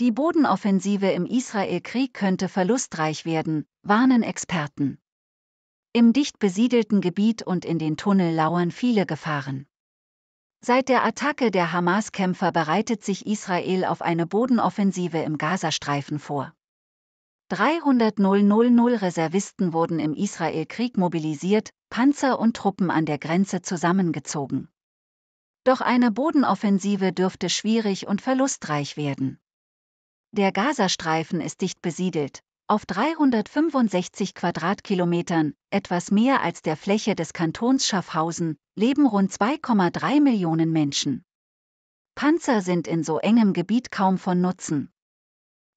Die Bodenoffensive im Israel-Krieg könnte verlustreich werden, warnen Experten. Im dicht besiedelten Gebiet und in den Tunnel lauern viele Gefahren. Seit der Attacke der Hamas-Kämpfer bereitet sich Israel auf eine Bodenoffensive im Gazastreifen vor. 300 000 Reservisten wurden im Israel-Krieg mobilisiert, Panzer und Truppen an der Grenze zusammengezogen. Doch eine Bodenoffensive dürfte schwierig und verlustreich werden. Der Gazastreifen ist dicht besiedelt. Auf 365 Quadratkilometern, etwas mehr als der Fläche des Kantons Schaffhausen, leben rund 2,3 Millionen Menschen. Panzer sind in so engem Gebiet kaum von Nutzen.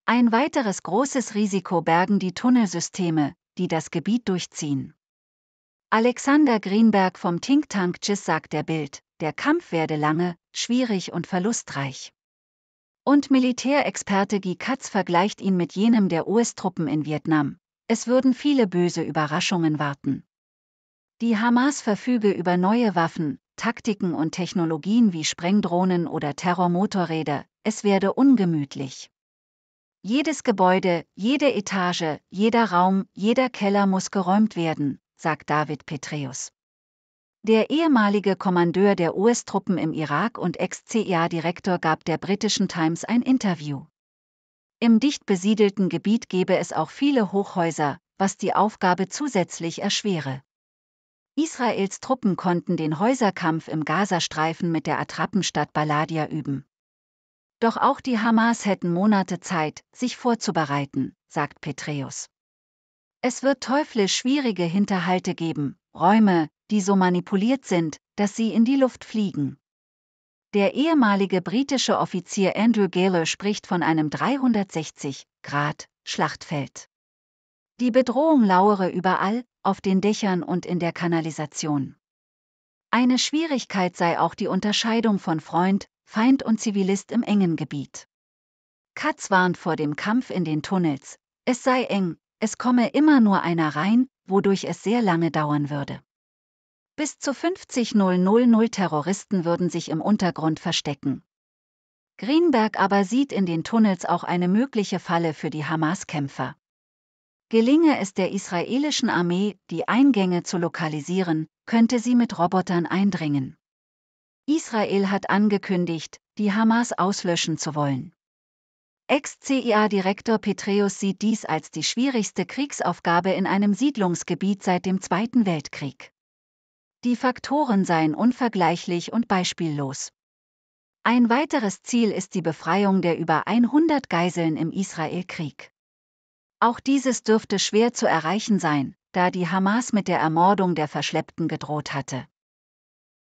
Ein weiteres großes Risiko bergen die Tunnelsysteme, die das Gebiet durchziehen. Alexander Greenberg vom Think Tank JIS sagt der Bild, der Kampf werde lange, schwierig und verlustreich. Und Militärexperte Guy Katz vergleicht ihn mit jenem der US-Truppen in Vietnam. Es würden viele böse Überraschungen warten. Die Hamas verfüge über neue Waffen, Taktiken und Technologien wie Sprengdrohnen oder Terrormotorräder, es werde ungemütlich. Jedes Gebäude, jede Etage, jeder Raum, jeder Keller muss geräumt werden, sagt David Petreus. Der ehemalige Kommandeur der US-Truppen im Irak und Ex-CIA-Direktor gab der britischen Times ein Interview. Im dicht besiedelten Gebiet gebe es auch viele Hochhäuser, was die Aufgabe zusätzlich erschwere. Israels Truppen konnten den Häuserkampf im Gazastreifen mit der Attrappenstadt Baladia üben. Doch auch die Hamas hätten Monate Zeit, sich vorzubereiten, sagt Petreus. Es wird teuflisch schwierige Hinterhalte geben, Räume, die so manipuliert sind, dass sie in die Luft fliegen. Der ehemalige britische Offizier Andrew Gaylor spricht von einem 360-Grad-Schlachtfeld. Die Bedrohung lauere überall, auf den Dächern und in der Kanalisation. Eine Schwierigkeit sei auch die Unterscheidung von Freund, Feind und Zivilist im engen Gebiet. Katz warnt vor dem Kampf in den Tunnels, es sei eng, es komme immer nur einer rein, wodurch es sehr lange dauern würde. Bis zu 50 000 Terroristen würden sich im Untergrund verstecken. Greenberg aber sieht in den Tunnels auch eine mögliche Falle für die Hamas-Kämpfer. Gelinge es der israelischen Armee, die Eingänge zu lokalisieren, könnte sie mit Robotern eindringen. Israel hat angekündigt, die Hamas auslöschen zu wollen. Ex-CIA-Direktor Petreus sieht dies als die schwierigste Kriegsaufgabe in einem Siedlungsgebiet seit dem Zweiten Weltkrieg. Die Faktoren seien unvergleichlich und beispiellos. Ein weiteres Ziel ist die Befreiung der über 100 Geiseln im Israelkrieg. Auch dieses dürfte schwer zu erreichen sein, da die Hamas mit der Ermordung der Verschleppten gedroht hatte.